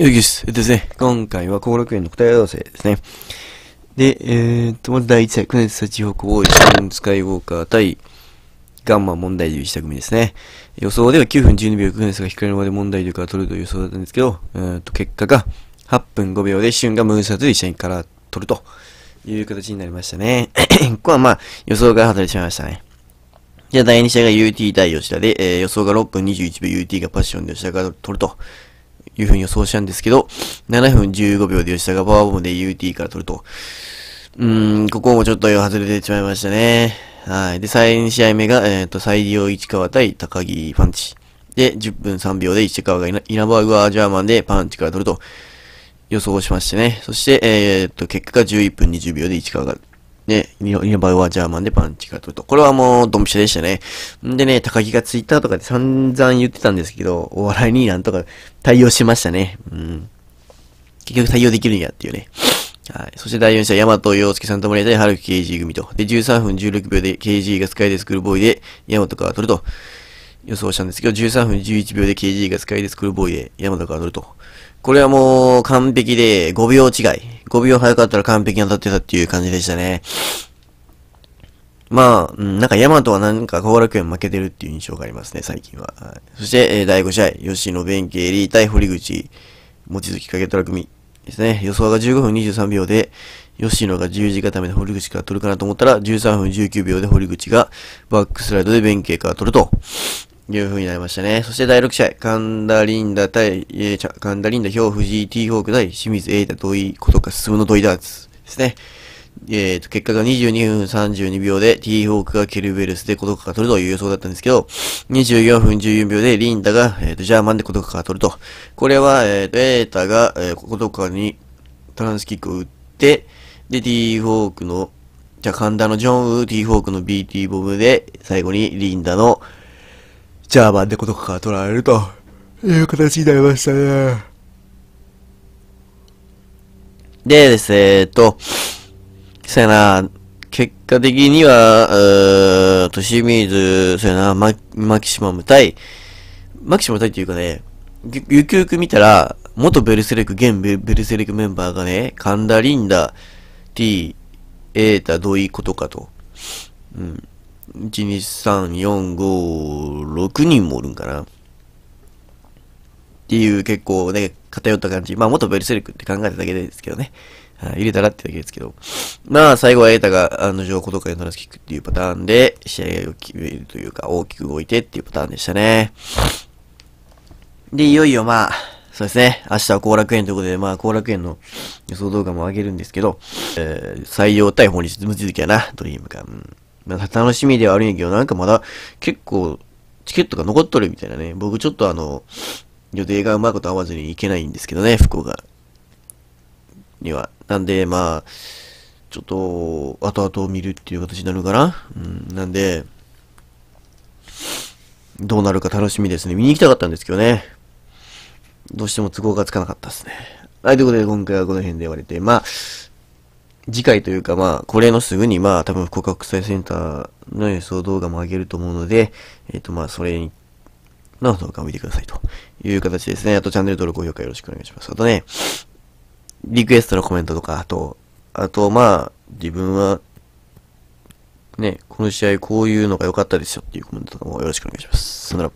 よいしょ。ですね、今回は後楽園の答え合わせですね。で、えー、っと、まず第1試合、クネスサ地方王子、スカイウォーカー対、ガンマ問題流した組ですね。予想では9分12秒、クネスが光るまで問題うから取るという予想だったんですけど、えー、と結果が8分5秒で、シュンがムーンサーとで一緒にから取るという形になりましたね。ここはまあ、予想が外れてしまいましたね。じゃあ第2試合が UT 対吉田で、えー、予想が6分21秒 UT がパッションで吉田が取るというふうに予想したんですけど、7分15秒で吉田がパワーボムで UT から取ると。うーん、ここもちょっと外れてしまいましたね。はい。で、3試合目が、えっ、ー、と、最良市川対高木パンチ。で、10分3秒で市川がイナバウアージャーマンでパンチから取ると予想しましてね。そして、えっ、ー、と、結果が11分20秒で市川がね、2番アジャーマンでパンチが取ると。これはもうドンピシャでしたね。んでね、高木がツイッターとかで散々言ってたんですけど、お笑いになんとか対応しましたね。うん。結局対応できるんやっていうね。はい。そして第4者、ヤマト洋介さんともにたい春樹 KG 組と。で、13分16秒で KG がスカイデスクールボーイで、ヤマトから取ると。予想したんですけど、13分11秒で KG がスカイデスクールボーイで、ヤマトから取ると。これはもう完璧で5秒違い。5秒早かったら完璧に当たってたっていう感じでしたね。まあ、うん、なんかヤマトはなんか後楽園負けてるっていう印象がありますね、最近は。はい、そして、えー、第5試合、吉野弁慶リー対堀口、望月かけら組ですね。予想が15分23秒で、吉野が十字固めで堀口から取るかなと思ったら、13分19秒で堀口がバックスライドで弁慶から取ると。いう風になりましたね。そして第6試合、神田リンダ対、えー、神田リンダ表藤井 T ホーク対清水瑛太いうことか進むの土いダーツですね。えー、と、結果が22分32秒で T ホークがケルベルスでことかが取るという予想だったんですけど、24分14秒でリンダが、えー、と、ジャーマンでことかが取ると。これは、えー、と、エータが、えー、ことかにトランスキックを打って、で、T ホークの、じゃ神田のジョンウ、T ホークの BT ボムで、最後にリンダの、ジャーマンでことかが取られるという形になりましたね。でですね、えっと、そやな、結果的には、うーと、清水、そやな、ママキシマム対、マキシマム対っていうかね、ゆくゆく見たら、元ベルセレク、現ベルセレクメンバーがね、神田リンダ、T、エータ、いうことかと。うん。1,2,3,4,5,6人もおるんかな。っていう結構ね、偏った感じ。まあ元ベルセルクって考えただけですけどね。はい、入れたらってだけですけど。まあ最後はエータが、あの、情報とかにトラスキックっていうパターンで、試合を決めるというか、大きく動いてっていうパターンでしたね。で、いよいよまあ、そうですね。明日は後楽園ということで、まあ、後楽園の予想動画も上げるんですけど、えー、採用対法律務続きやな、ドリームか。うんまあ、楽しみではあるんやけど、なんかまだ結構チケットが残っとるみたいなね。僕ちょっとあの、予定がうまいこと合わずに行けないんですけどね、福岡には。なんで、まあ、ちょっと、後々見るっていう形になるかな。うん、なんで、どうなるか楽しみですね。見に行きたかったんですけどね。どうしても都合がつかなかったですね。はい、ということで今回はこの辺で終わりで、まあ、次回というかまあ、これのすぐにまあ、多分福岡国際センターの予想動画も上げると思うので、えっ、とまあ、それに、の動画を見てくださいという形ですね。あとチャンネル登録、高評価よろしくお願いします。あとね、リクエストのコメントとか、あと、あとまあ、自分は、ね、この試合こういうのが良かったですよっていうコメントとかもよろしくお願いします。さよなら。